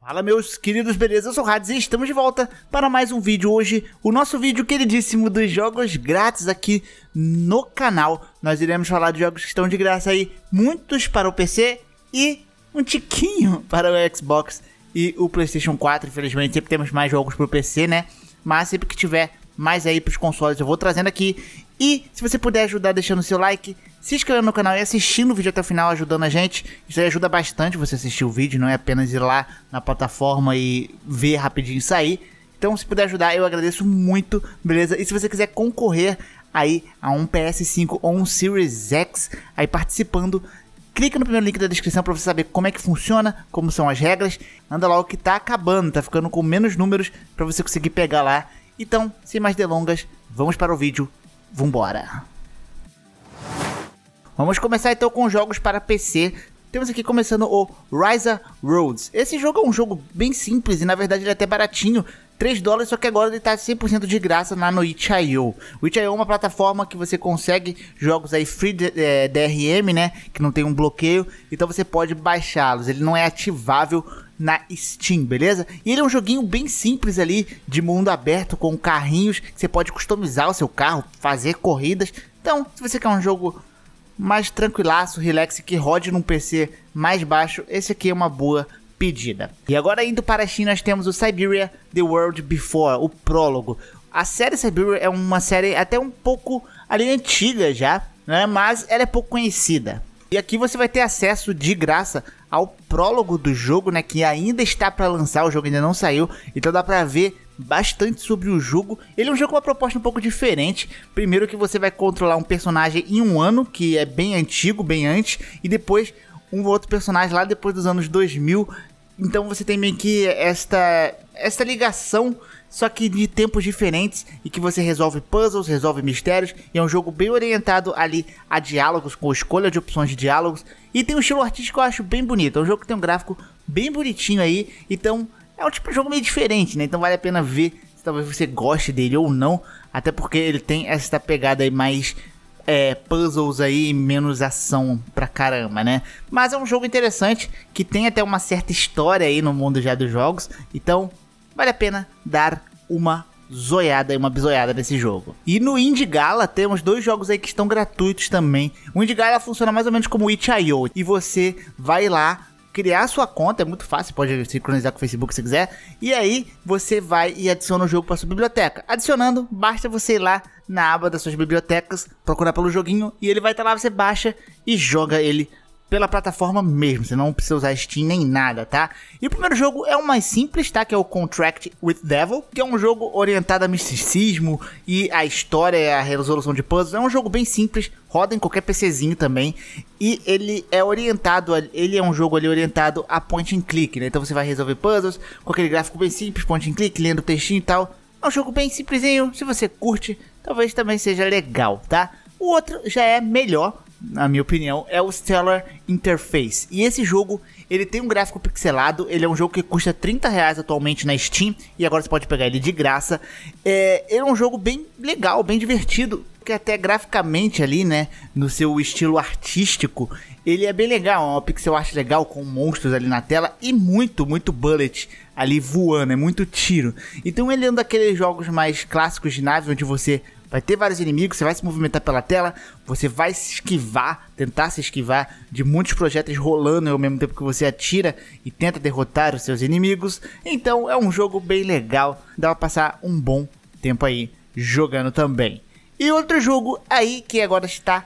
Fala meus queridos, beleza? Eu sou o Hades e estamos de volta para mais um vídeo hoje, o nosso vídeo queridíssimo dos jogos grátis aqui no canal. Nós iremos falar de jogos que estão de graça aí, muitos para o PC e um tiquinho para o Xbox e o Playstation 4, infelizmente sempre temos mais jogos para o PC, né? Mas sempre que tiver mais aí para os consoles eu vou trazendo aqui. E se você puder ajudar deixando seu like, se inscrevendo no canal e assistindo o vídeo até o final, ajudando a gente, isso aí ajuda bastante você assistir o vídeo, não é apenas ir lá na plataforma e ver rapidinho sair. Então, se puder ajudar, eu agradeço muito, beleza? E se você quiser concorrer aí a um PS5 ou um Series X, aí participando, clica no primeiro link da descrição para você saber como é que funciona, como são as regras. Anda lá o que tá acabando, tá ficando com menos números para você conseguir pegar lá. Então, sem mais delongas, vamos para o vídeo vambora. Vamos começar então com jogos para PC. Temos aqui começando o Ryza Roads. Esse jogo é um jogo bem simples e na verdade ele é até baratinho. 3 dólares, só que agora ele tá 100% de graça lá no itch.io. O itch.io é uma plataforma que você consegue jogos aí free é, DRM, né? Que não tem um bloqueio, então você pode baixá-los. Ele não é ativável na Steam, beleza? E ele é um joguinho bem simples ali, de mundo aberto, com carrinhos, que você pode customizar o seu carro, fazer corridas. Então, se você quer um jogo mais tranquilaço, relax, que rode num PC mais baixo, esse aqui é uma boa pedida. E agora indo para a China, nós temos o Siberia The World Before, o prólogo. A série Siberia é uma série até um pouco ali antiga já, né? mas ela é pouco conhecida. E aqui você vai ter acesso de graça ao prólogo do jogo, né? Que ainda está para lançar, o jogo ainda não saiu, então dá para ver bastante sobre o jogo. Ele é um jogo com uma proposta um pouco diferente. Primeiro que você vai controlar um personagem em um ano, que é bem antigo, bem antes, e depois um outro personagem lá depois dos anos 2000 então você tem meio que esta, esta ligação, só que de tempos diferentes, e que você resolve puzzles, resolve mistérios, e é um jogo bem orientado ali a diálogos, com escolha de opções de diálogos, e tem um estilo artístico que eu acho bem bonito. É um jogo que tem um gráfico bem bonitinho aí, então é um tipo de jogo meio diferente, né? Então vale a pena ver se talvez você goste dele ou não, até porque ele tem esta pegada aí mais é, puzzles aí, menos ação pra caramba, né? Mas é um jogo interessante, que tem até uma certa história aí no mundo já dos jogos, então vale a pena dar uma zoiada e uma bisoiada nesse jogo. E no Indie Gala temos dois jogos aí que estão gratuitos também. O Indie Gala funciona mais ou menos como o Itch.io e você vai lá criar sua conta, é muito fácil, pode sincronizar com o Facebook se quiser. E aí você vai e adiciona o jogo para sua biblioteca. Adicionando, basta você ir lá na aba das suas bibliotecas, procurar pelo joguinho e ele vai estar tá lá, você baixa e joga ele pela plataforma mesmo, você não precisa usar Steam nem nada, tá? E o primeiro jogo é o mais simples, tá? Que é o Contract with Devil, que é um jogo orientado a misticismo e a história, a resolução de puzzles. É um jogo bem simples, roda em qualquer PCzinho também. E ele é orientado, a, ele é um jogo ali orientado a point and click, né? Então você vai resolver puzzles com aquele gráfico bem simples, point and click, lendo textinho e tal. É um jogo bem simplesinho, se você curte, talvez também seja legal, tá? O outro já é melhor, na minha opinião, é o Stellar Interface. E esse jogo, ele tem um gráfico pixelado, ele é um jogo que custa 30 reais atualmente na Steam, e agora você pode pegar ele de graça. É, ele é um jogo bem legal, bem divertido, que até graficamente ali, né, no seu estilo artístico, ele é bem legal, é uma pixel art legal com monstros ali na tela e muito, muito bullet ali voando, é muito tiro. Então ele é um daqueles jogos mais clássicos de nave onde você Vai ter vários inimigos, você vai se movimentar pela tela, você vai se esquivar, tentar se esquivar de muitos projéteis rolando ao mesmo tempo que você atira e tenta derrotar os seus inimigos. Então é um jogo bem legal, dá pra passar um bom tempo aí jogando também. E outro jogo aí que agora está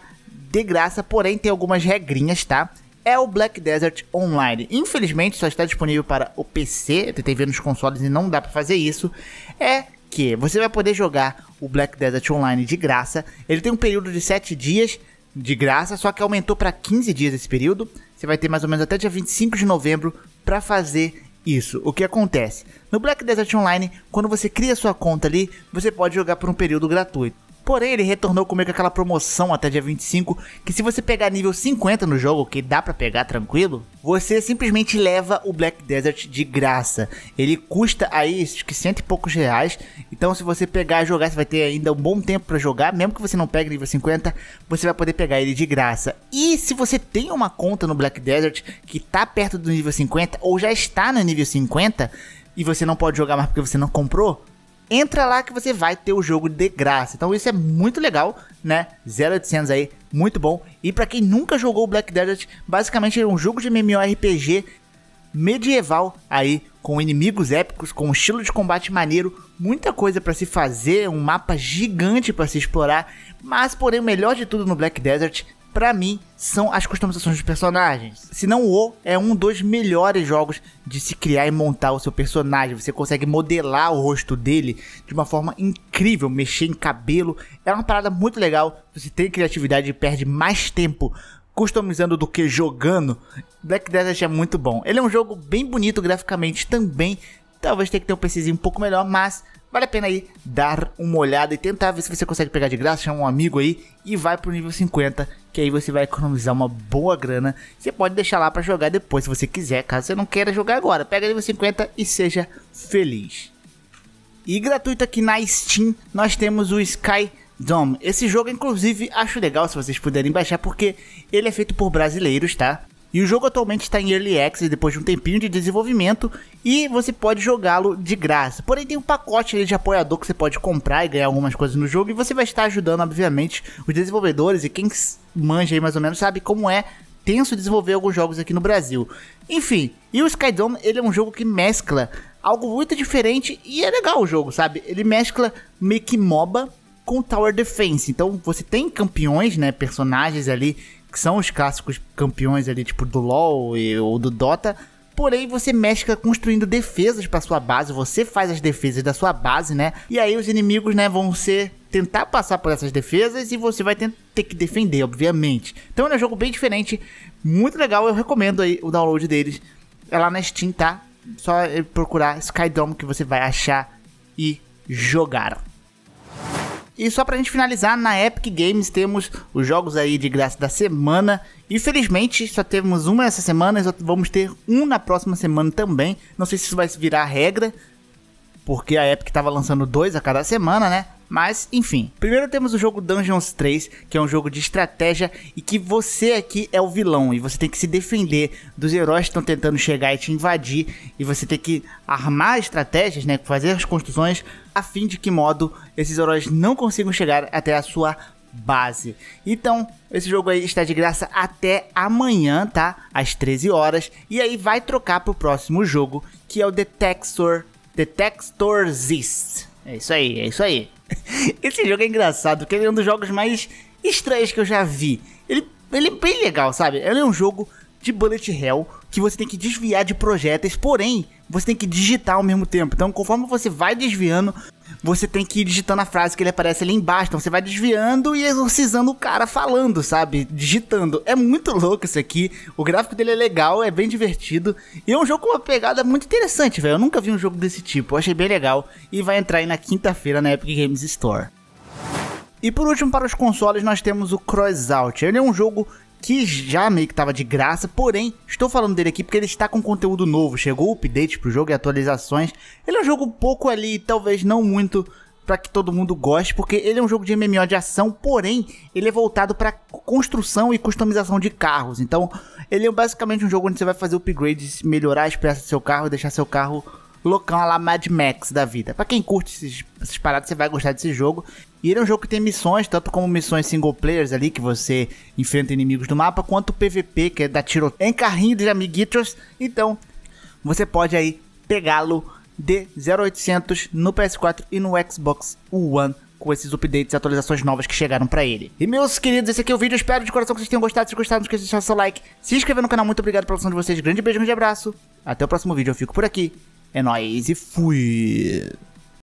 de graça, porém tem algumas regrinhas, tá? É o Black Desert Online. Infelizmente só está disponível para o PC, eu tentei ver nos consoles e não dá para fazer isso. É que você vai poder jogar o Black Desert Online de graça. Ele tem um período de 7 dias de graça, só que aumentou para 15 dias esse período. Você vai ter mais ou menos até dia 25 de novembro para fazer isso. O que acontece? No Black Desert Online, quando você cria sua conta ali, você pode jogar por um período gratuito. Porém, ele retornou comigo com aquela promoção até dia 25, que se você pegar nível 50 no jogo, que dá para pegar tranquilo, você simplesmente leva o Black Desert de graça. Ele custa aí acho que cento e poucos reais. Então, se você pegar e jogar, você vai ter ainda um bom tempo para jogar. Mesmo que você não pegue nível 50, você vai poder pegar ele de graça. E se você tem uma conta no Black Desert que tá perto do nível 50 ou já está no nível 50 e você não pode jogar mais porque você não comprou, entra lá que você vai ter o jogo de graça. Então isso é muito legal, né? 0800 aí, muito bom. E para quem nunca jogou Black Desert, basicamente é um jogo de MMORPG medieval aí com inimigos épicos, com um estilo de combate maneiro, muita coisa para se fazer, um mapa gigante para se explorar, mas porém o melhor de tudo no Black Desert para mim, são as customizações dos personagens. Se não o, é um dos melhores jogos de se criar e montar o seu personagem. Você consegue modelar o rosto dele de uma forma incrível, mexer em cabelo. É uma parada muito legal. Você tem criatividade e perde mais tempo customizando do que jogando. Black Desert é muito bom. Ele é um jogo bem bonito graficamente também. Talvez tenha que ter um PCzinho um pouco melhor, mas Vale a pena aí dar uma olhada e tentar ver se você consegue pegar de graça, chama um amigo aí e vai pro nível 50, que aí você vai economizar uma boa grana. Você pode deixar lá para jogar depois se você quiser, caso você não queira jogar agora. Pega nível 50 e seja feliz. E gratuito aqui na Steam, nós temos o Sky Dome. Esse jogo, inclusive, acho legal se vocês puderem baixar, porque ele é feito por brasileiros, tá? E o jogo atualmente está em Early Access depois de um tempinho de desenvolvimento e você pode jogá-lo de graça. Porém, tem um pacote de apoiador que você pode comprar e ganhar algumas coisas no jogo e você vai estar ajudando, obviamente, os desenvolvedores e quem manja aí mais ou menos sabe como é tenso desenvolver alguns jogos aqui no Brasil. Enfim, e o Skydome ele é um jogo que mescla algo muito diferente e é legal o jogo, sabe? Ele mescla meio que MOBA com Tower Defense. Então você tem campeões, né, personagens ali que são os clássicos campeões ali, tipo do LoL e, ou do Dota. Porém, você mexe construindo defesas para sua base, você faz as defesas da sua base, né? E aí os inimigos, né, vão ser tentar passar por essas defesas e você vai ter que defender, obviamente. Então é um jogo bem diferente, muito legal, eu recomendo aí o download deles. É lá na Steam, tá? Só procurar Skydome que você vai achar e jogar. E só pra gente finalizar, na Epic Games temos os jogos aí de graça da semana. Infelizmente, só temos uma essa semana e só vamos ter um na próxima semana também. Não sei se isso vai virar regra, porque a Epic estava lançando dois a cada semana, né? Mas, enfim. Primeiro temos o jogo Dungeons 3, que é um jogo de estratégia e que você aqui é o vilão e você tem que se defender dos heróis que estão tentando chegar e te invadir e você tem que armar estratégias, né? Fazer as construções a fim de que modo esses heróis não consigam chegar até a sua base. Então, esse jogo aí está de graça até amanhã, tá? Às 13 horas. E aí vai trocar para o próximo jogo, que é o Detector. Detector Zist. É isso aí, é isso aí. Esse jogo é engraçado, porque ele é um dos jogos mais estranhos que eu já vi. Ele, ele é bem legal, sabe? Ele é um jogo de bullet hell que você tem que desviar de projéteis, porém, você tem que digitar ao mesmo tempo. Então, conforme você vai desviando, você tem que ir digitando a frase que ele aparece ali embaixo. Então, você vai desviando e exorcizando o cara falando, sabe? Digitando. É muito louco isso aqui. O gráfico dele é legal, é bem divertido. E é um jogo com uma pegada muito interessante, velho. Eu nunca vi um jogo desse tipo. Eu achei bem legal. E vai entrar aí na quinta-feira na Epic Games Store. E por último, para os consoles, nós temos o Crossout. Ele é um jogo que já meio que tava de graça, porém, estou falando dele aqui porque ele está com conteúdo novo, chegou update pro jogo e atualizações. Ele é um jogo pouco ali, talvez não muito para que todo mundo goste, porque ele é um jogo de MMO de ação, porém, ele é voltado para construção e customização de carros. Então, ele é basicamente um jogo onde você vai fazer upgrades, melhorar a peças do seu carro e deixar seu carro loucão lá Mad Max da vida. Para quem curte esses, essas paradas, você vai gostar desse jogo. E ele é um jogo que tem missões, tanto como missões single players ali, que você enfrenta inimigos do mapa, quanto PVP, que é da tiro em carrinho de amiguitos. Então, você pode aí pegá-lo de 0800 no PS4 e no Xbox One com esses updates e atualizações novas que chegaram para ele. E meus queridos, esse aqui é o vídeo. Espero de coração que vocês tenham gostado. Se gostaram, não esqueça de deixar seu like, se inscrever no canal. Muito obrigado pela atenção de vocês. Grande beijo, grande abraço. Até o próximo vídeo. Eu fico por aqui. É nóis e fui!